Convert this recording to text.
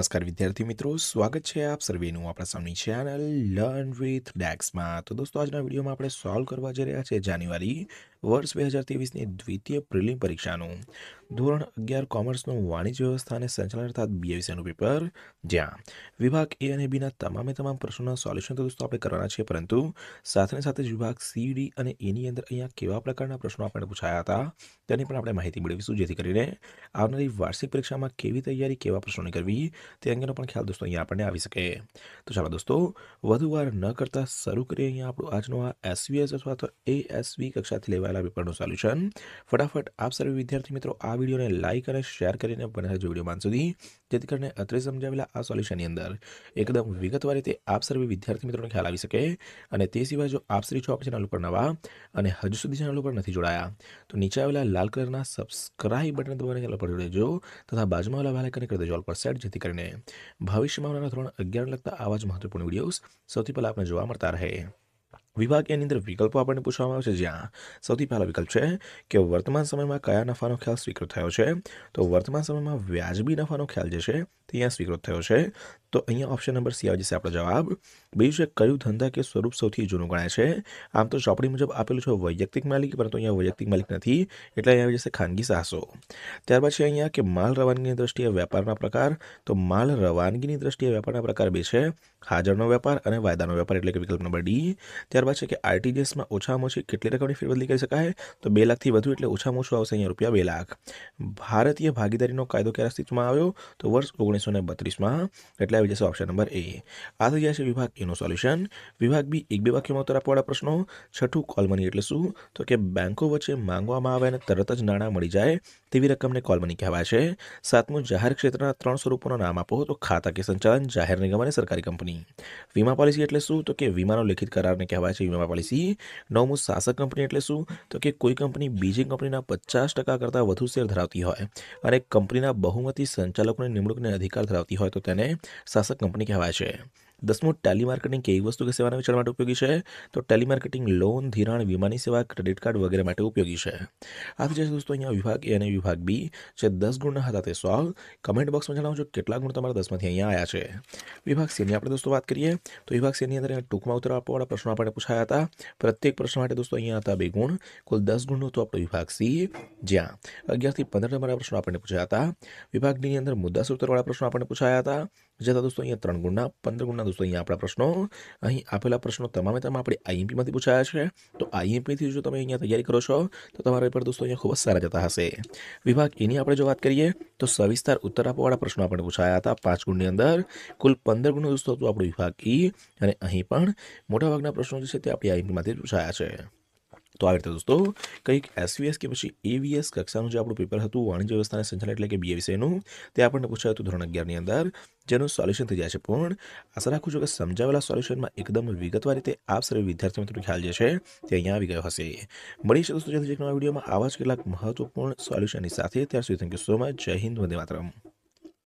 નમસ્કાર વિદ્યાર્થી મિત્રો સ્વાગત છે આપ સર્વેનું આપણા સામની ચેનલ લર્ન વિથ ડેક્સમાં તો દોસ્તો આજના વિડીયોમાં આપણે સોલ્વ કરવા જઈ રહ્યા છે જાન્યુઆરી વર્ષ બે હજાર ત્રેવીસની દ્વિતીય પ્રિલિમ પરીક્ષાનું ધોરણ અગિયાર કોમર્સનું વાણિજ્ય વ્યવસ્થા અને સંચાલન અર્થાત બીએ વિષયનું પેપર જ્યાં વિભાગ એ અને બીના તમામે તમામ પ્રશ્નોના સોલ્યુશન તો દોસ્તો આપણે કરવાના છે પરંતુ સાથે સાથે જ વિભાગ સી ડી અને એની e અંદર અહીંયા કેવા પ્રકારના પ્રશ્નો આપણે પૂછાયા હતા તેની પણ આપણે માહિતી મેળવીશું જેથી કરીને આવનારી વાર્ષિક પરીક્ષામાં કેવી તૈયારી કેવા પ્રશ્નોની કરવી તે અંગેનો પણ ખ્યાલ દોસ્તો અહીંયા આપણને આવી શકે તો ચાલો દોસ્તો વધુ વાર ન કરતા શરૂ કરીએ અહીંયા આપણું આજનું આ એસવીએસ અથવા તો એ એસવી કક્ષાથી લેવાયેલા પેપરનું સોલ્યુશન ફટાફટ આપ સર્વે વિદ્યાર્થી મિત્રો આ વિડીયોને લાઇક અને શેર કરીને બને વિડીયો માન સુધી જેથી કરીને અત્રે સમજાવેલા આ સોલ્યુશનની અંદર એકદમ વિગતવાર રીતે આપ સર્વે વિદ્યાર્થી મિત્રોને ખ્યાલ આવી શકે અને તે સિવાય જો આપ શ્રી છો આપ ચેનલ ઉપર નવા અને હજુ સુધી ચેનલ ઉપર નથી જોડાયા તો નીચે આવેલા લાલ કલરના સબસ્ક્રાઇબ બટન દબાવીને ચેનલ પર જોડાઈ તથા બાજુમાં આવેલા વાલા કરી દેજો ઓલ પર સેટ જેથી કરીને ભવિષ્યમાં આવનારા ધોરણ અગિયાર લગતા આવા જ મહત્વપૂર્ણ વિડીયોઝ સૌથી પહેલાં આપણે જોવા મળતા રહે વિભાગ એની અંદર વિકલ્પો આપણને પૂછવામાં આવે છે જ્યાં સૌથી પહેલો વિકલ્પ છે કે વર્તમાન સમયમાં કયા નફાનો ખ્યાલ સ્વીકૃત થયો છે તો વર્તમાન સમયમાં વ્યાજબી નફાનો ખ્યાલ જે છે તે અહીંયા સ્વીકૃત થયો છે તો અહીંયા ઓપ્શન નંબર સી આવી જશે આપણો જવાબ બીજું છે કયું ધંધા કે સ્વરૂપ સૌથી જૂનું ગણાય છે આમ તો ચોપડી મુજબ આપેલું છે વૈયક્તિક માલિક પરંતુ અહીંયા વૈયક્તિક માલિક નથી એટલે અહીંયા આવી જશે ખાનગી સાહસો ત્યાર પછી અહીંયા કે માલ રવાનગીની દ્રષ્ટિએ વેપારના પ્રકાર તો માલ રવાનગીની દ્રષ્ટિએ વેપારના પ્રકાર બે છે હાજરનો વેપાર અને વાયદાનો વેપાર એટલે કે વિકલ્પ નંબર ડી ત્યારબાદ છે કે આરટીજીએસમાં ઓછામાં ઓછી કેટલી રકમની ફેરબદલી કરી શકાય તો બે લાખથી વધુ એટલે ઓછામાં ઓછું આવશે અહીંયા રૂપિયા બે લાખ ભારતીય ભાગીદારીનો કાયદો ક્યારે અસ્તિત્વમાં આવ્યો તો વર્ષ ઓગણીસો ને બત્રીસમાં એટલે આવી જશે ઓપ્શન નંબર એ આ થઈ જશે વિભાગ એનું સોલ્યુશન વિભાગ બી એક બે વાક્યમાં ઉત્તર આપવાળા પ્રશ્નો છઠ્ઠું કોલ મની એટલે શું તો કે બેન્કો વચ્ચે માંગવામાં આવે અને તરત જ નાણાં મળી જાય તેવી રકમને કોલ મની કહેવાય છે સાતમું જાહેર ક્ષેત્રના ત્રણ સ્વરૂપોના નામ આપો તો ખાતા કે સંચાલન જાહેર નિગમ અને સરકારી કંપની વીમા પોલિસી એટલે શું તો કે વીમાનો લેખિત કરારને કહેવાય છે વીમા પોલિસી નવમું શાસક કંપની એટલે શું તો કે કોઈ કંપની બીજી કંપનીના પચાસ ટકા કરતાં વધુ શેર ધરાવતી હોય અને કંપનીના બહુમતી સંચાલકોની નિમણૂકને અધિકાર ધરાવતી હોય તો તેને શાસક કંપની કહેવાય છે દસમું ટેલિમાર્કેટિંગ કેવી વસ્તુ કે સેવાના વેચાણ માટે ઉપયોગી છે તો ટેલિમાર્કેટિંગ લોન ધિરાણ વીમાની સેવા ક્રેડિટ કાર્ડ વગેરે માટે ઉપયોગી છે આવી જે દોસ્તો અહીંયા વિભાગ એ અને વિભાગ બી જે દસ ગુણના હતા તે સોલ્વ કમેન્ટ બોક્સમાં જણાવજો કેટલા ગુણ તમારા દસમાંથી અહીંયા આવ્યા છે વિભાગ સીની આપણે દોસ્તો વાત કરીએ તો વિભાગ સીની અંદર ટૂંકમાં ઉત્તર આપવાવાળા પ્રશ્નો આપણે પૂછાયા હતા પ્રત્યેક પ્રશ્ન માટે દોસ્તો અહીંયા હતા બે ગુણ કુલ દસ ગુણનો હતો આપણો વિભાગ સી જ્યાં અગિયારથી પંદર નંબરના પ્રશ્નો આપણને પૂછાયા હતા વિભાગની અંદર મુદ્દા સૂત્રવાળા પ્રશ્નો આપણને પૂછાયા હતા જતા દોસ્તો અહીંયા ત્રણ ગુણના પંદર ગુણના દોસ્તો અહીંયા આપણા પ્રશ્નો અહીં આપેલા પ્રશ્નો તમામે તમામ આપણે આઈએમપીમાંથી પૂછાયા છે તો આઈએમપીથી જો તમે અહીંયા તૈયારી કરો છો તો તમારા પેપર દોસ્તો અહીંયા ખૂબ જ સારા જતા હશે વિભાગ એની આપણે જો વાત કરીએ તો સવિસ્તાર ઉત્તર આપવાવાળા પ્રશ્નો આપણે પૂછાયા હતા પાંચ ગુણની અંદર કુલ પંદર ગુણનું દોસ્તો હતું આપણો વિભાગ ઈ અને અહીં પણ મોટાભાગના પ્રશ્નો જે છે તે આપણી આઈએમપીમાંથી પૂછાયા છે તો આવી રીતે દોસ્તો કંઈક એસવીએસ કે પછી એવીએસ કક્ષાનું જે આપણું પેપર હતું વાણિજ્ય વ્યવસ્થાને સંચાલન એટલે કે બીએ વિષયનું તે આપણને પૂછાયું હતું ધોરણ અગિયારની અંદર જેનું સોલ્યુશન થઈ જાય છે પણ આશા રાખું છું કે સમજાવેલા સોલ્યુશનમાં એકદમ વિગતવાર રીતે આપ સર્વે વિદ્યાર્થી મિત્રો ખ્યાલ જે છે તે અહીંયા આવી ગયો હશે મળી છે દોસ્તો જલ્દી નવા વિડીયોમાં આવા જ કેટલાક મહત્વપૂર્ણ સોલ્યુશનની સાથે ત્યાર સુધી થેન્ક યુ સો મચ જય હિન્દ વંદે માતરમ